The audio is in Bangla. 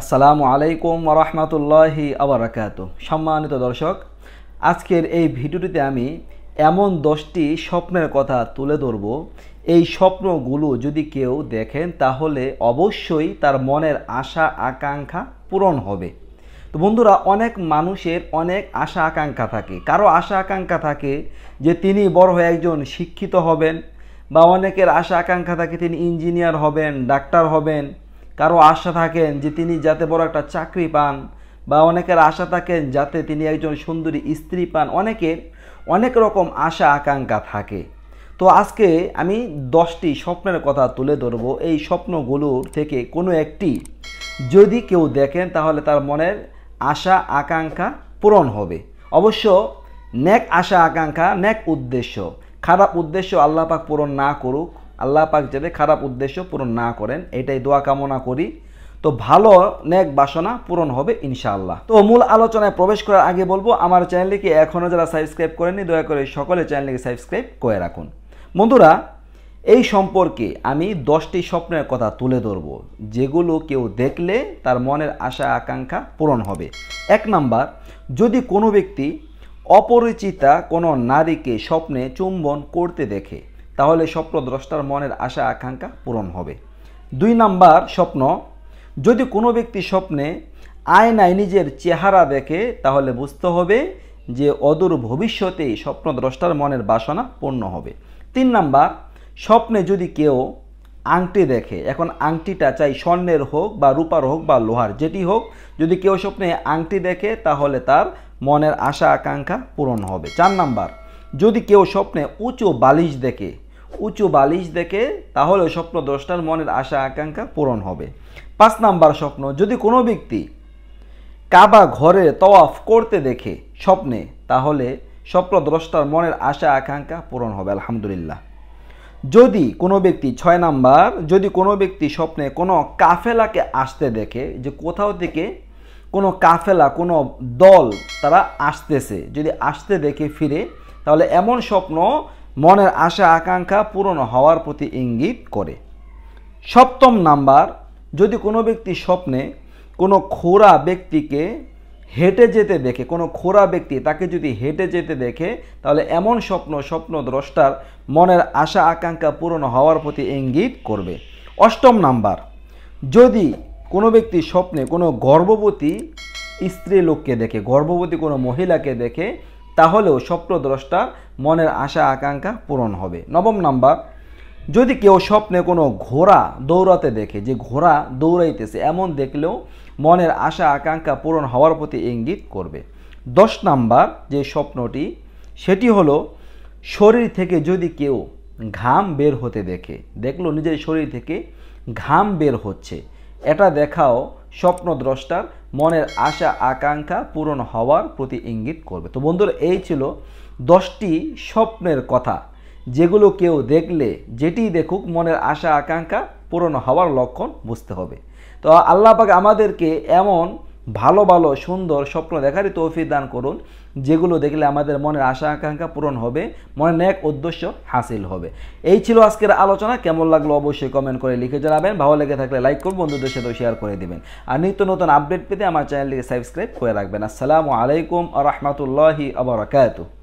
আসসালামু আলাইকুম রহমতুল্লাহি আবরাকাত সম্মানিত দর্শক আজকের এই ভিডিওটিতে আমি এমন দশটি স্বপ্নের কথা তুলে ধরব এই স্বপ্নগুলো যদি কেউ দেখেন তাহলে অবশ্যই তার মনের আশা আকাঙ্ক্ষা পূরণ হবে তো বন্ধুরা অনেক মানুষের অনেক আশা আকাঙ্ক্ষা থাকে কারো আশা আকাঙ্ক্ষা থাকে যে তিনি বড় হয়ে একজন শিক্ষিত হবেন বা অনেকের আশা আকাঙ্ক্ষা থাকে তিনি ইঞ্জিনিয়ার হবেন ডাক্তার হবেন কারো আশা থাকেন যে তিনি যাতে বড় একটা চাকরি পান বা অনেকের আশা থাকেন যাতে তিনি একজন সুন্দরী স্ত্রী পান অনেকের অনেক রকম আশা আকাঙ্ক্ষা থাকে তো আজকে আমি দশটি স্বপ্নের কথা তুলে ধরবো এই স্বপ্নগুলোর থেকে কোনো একটি যদি কেউ দেখেন তাহলে তার মনের আশা আকাঙ্ক্ষা পূরণ হবে অবশ্য ন্যাক আশা আকাঙ্ক্ষা ন্যাক উদ্দেশ্য খারাপ উদ্দেশ্য আল্লাপাক পূরণ না করুক আল্লাহ পাক যাতে খারাপ উদ্দেশ্য পূরণ না করেন এটাই দোয়া কামনা করি তো ভালো নেক বাসনা পূরণ হবে ইনশাআল্লাহ তো মূল আলোচনায় প্রবেশ করার আগে বলবো আমার কি এখনও যারা সাবস্ক্রাইব করেনি দয়া করে সকলে চ্যানেলকে সাবস্ক্রাইব করে রাখুন বন্ধুরা এই সম্পর্কে আমি দশটি স্বপ্নের কথা তুলে ধরব যেগুলো কেউ দেখলে তার মনের আশা আকাঙ্ক্ষা পূরণ হবে এক নাম্বার যদি কোনো ব্যক্তি অপরিচিতা কোনো নারীকে স্বপ্নে চুম্বন করতে দেখে তাহলে স্বপ্নদ্রষ্টার মনের আশা আকাঙ্ক্ষা পূরণ হবে দুই নাম্বার স্বপ্ন যদি কোনো ব্যক্তি স্বপ্নে আয়নায় নিজের চেহারা দেখে তাহলে বুঝতে হবে যে অদূর ভবিষ্যতে স্বপ্নদ্রষ্টার মনের বাসনা পূর্ণ হবে তিন নাম্বার স্বপ্নে যদি কেউ আংটি দেখে এখন আংটিটা চাই স্বর্ণের হোক বা রূপার হোক বা লোহার যেটি হোক যদি কেউ স্বপ্নে আংটি দেখে তাহলে তার মনের আশা আকাঙ্ক্ষা পূরণ হবে চার নাম্বার যদি কেউ স্বপ্নে উঁচু বালিশ দেখে উঁচু বালিশ দেখে তাহলে স্বপ্ন দশটার মনের আশা আকাঙ্ক্ষা পূরণ হবে পাঁচ নাম্বার স্বপ্ন যদি কোনো ব্যক্তি কাবা ঘরে তওয়াফ করতে দেখে স্বপ্নে তাহলে স্বপ্নদ্রষ্টার মনের আশা আকাঙ্ক্ষা পূরণ হবে আলহামদুলিল্লাহ যদি কোনো ব্যক্তি ছয় নাম্বার যদি কোনো ব্যক্তি স্বপ্নে কোনো কাফেলাকে আসতে দেখে যে কোথাও থেকে কোনো কাফেলা কোনো দল তারা আসতেছে যদি আসতে দেখে ফিরে তাহলে এমন স্বপ্ন মনের আশা আকাঙ্ক্ষা পূরণ হওয়ার প্রতি ইঙ্গিত করে সপ্তম নাম্বার যদি কোনো ব্যক্তি স্বপ্নে কোনো খোরা ব্যক্তিকে হেঁটে যেতে দেখে কোনো খোরা ব্যক্তি তাকে যদি হেঁটে যেতে দেখে তাহলে এমন স্বপ্ন স্বপ্ন দ্রষ্টার মনের আশা আকাঙ্ক্ষা পূরণ হওয়ার প্রতি ইঙ্গিত করবে অষ্টম নাম্বার যদি কোনো ব্যক্তি স্বপ্নে কোনো গর্ভবতী স্ত্রী লোককে দেখে গর্ভবতী কোনো মহিলাকে দেখে তাহলেও স্বপ্নদ্রষ্টার মনের আশা আকাঙ্ক্ষা পূরণ হবে নবম নাম্বার যদি কেউ স্বপ্নে কোনো ঘোড়া দৌড়াতে দেখে যে ঘোড়া দৌড়াইতেছে এমন দেখলেও মনের আশা আকাঙ্ক্ষা পূরণ হওয়ার প্রতি ইঙ্গিত করবে দশ নাম্বার যে স্বপ্নটি সেটি হলো শরীর থেকে যদি কেউ ঘাম বের হতে দেখে দেখলো নিজের শরীর থেকে ঘাম বের হচ্ছে এটা দেখাও স্বপ্নদ্রষ্টার মনের আশা আকাঙ্ক্ষা পূরণ হওয়ার প্রতি ইঙ্গিত করবে তো বন্ধুরা এই ছিল দশটি স্বপ্নের কথা যেগুলো কেউ দেখলে যেটি দেখুক মনের আশা আকাঙ্ক্ষা পূরণ হওয়ার লক্ষণ বুঝতে হবে তো আল্লাহ পাক আমাদেরকে এমন ভালো ভালো সুন্দর স্বপ্ন দেখারই তৌফিক দান করুন যেগুলো দেখলে আমাদের মনের আশা আকাঙ্ক্ষা পূরণ হবে মনের এক উদ্দেশ্য হাসিল হবে এই ছিল আজকের আলোচনা কেমন লাগলো অবশ্যই কমেন্ট করে লিখে জানাবেন ভালো লেগে থাকলে লাইক করুন বন্ধুদের সাথে শেয়ার করে দেবেন আর নিত্য নতুন আপডেট পেতে আমার চ্যানেলটিকে সাবস্ক্রাইব করে রাখবেন আসসালামু আলাইকুম আ রহমতুল্লাহি আবরাকাতু